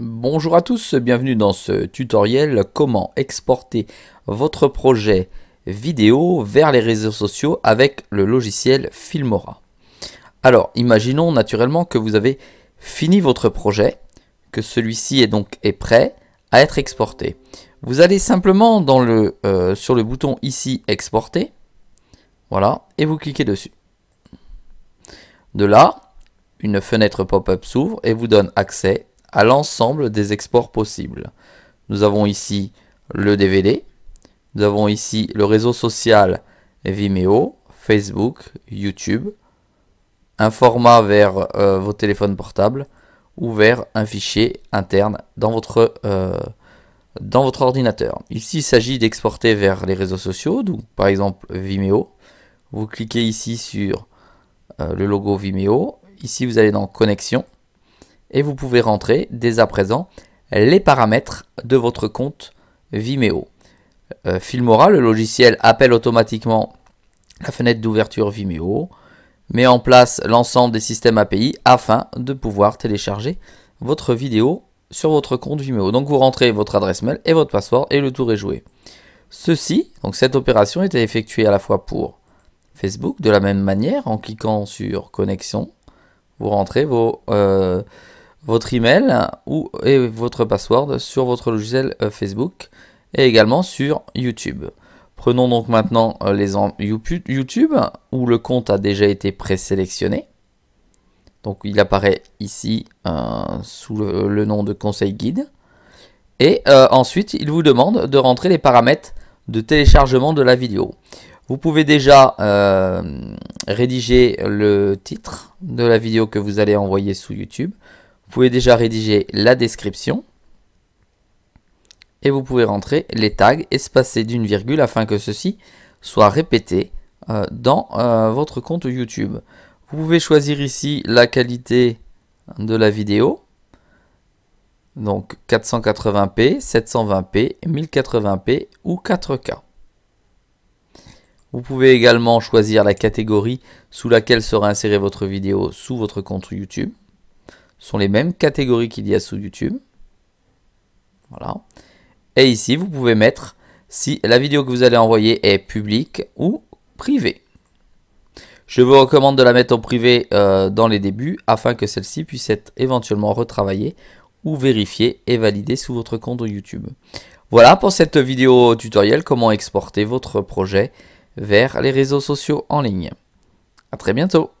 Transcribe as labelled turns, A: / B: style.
A: Bonjour à tous, bienvenue dans ce tutoriel comment exporter votre projet vidéo vers les réseaux sociaux avec le logiciel Filmora. Alors imaginons naturellement que vous avez fini votre projet, que celui-ci est donc est prêt à être exporté. Vous allez simplement dans le, euh, sur le bouton ici exporter, voilà, et vous cliquez dessus. De là, une fenêtre pop-up s'ouvre et vous donne accès l'ensemble des exports possibles. Nous avons ici le DVD, nous avons ici le réseau social Vimeo, Facebook, YouTube, un format vers euh, vos téléphones portables ou vers un fichier interne dans votre, euh, dans votre ordinateur. Ici, il s'agit d'exporter vers les réseaux sociaux, donc par exemple Vimeo. Vous cliquez ici sur euh, le logo Vimeo. Ici, vous allez dans Connexion et vous pouvez rentrer dès à présent les paramètres de votre compte Vimeo. Euh, Filmora, le logiciel appelle automatiquement la fenêtre d'ouverture Vimeo, met en place l'ensemble des systèmes API afin de pouvoir télécharger votre vidéo sur votre compte Vimeo. Donc vous rentrez votre adresse mail et votre password et le tour est joué. Ceci, donc cette opération était effectuée à la fois pour Facebook de la même manière en cliquant sur connexion. Vous rentrez vos, euh, votre email ou, et votre password sur votre logiciel euh, Facebook et également sur YouTube. Prenons donc maintenant euh, les YouTube où le compte a déjà été présélectionné. Donc il apparaît ici euh, sous le, nom de conseil guide. Et ensuite, il vous demande de rentrer les paramètres de téléchargement de la vidéo. Vous pouvez déjà rédiger le titre de la vidéo que vous allez envoyer sous YouTube. Vous pouvez déjà rédiger la description. Et vous pouvez rentrer les tags espacés d'une virgule afin que ceci soit répété euh, dans euh, votre compte YouTube. Vous pouvez choisir ici la qualité de la vidéo. Donc 480p, 720p, 1080p ou 4K. Vous pouvez également choisir la catégorie sous laquelle sera insérée votre vidéo sous votre compte YouTube sont les mêmes catégories qu'il y a sous YouTube. Voilà. Et ici, vous pouvez mettre si la vidéo que vous allez envoyer est publique ou privée. Je vous recommande de la mettre en privé euh, dans les débuts afin que celle-ci puisse être éventuellement retravaillée ou vérifiée et validée sous votre compte YouTube. Voilà pour cette vidéo tutoriel comment exporter votre projet vers les réseaux sociaux en ligne. A très bientôt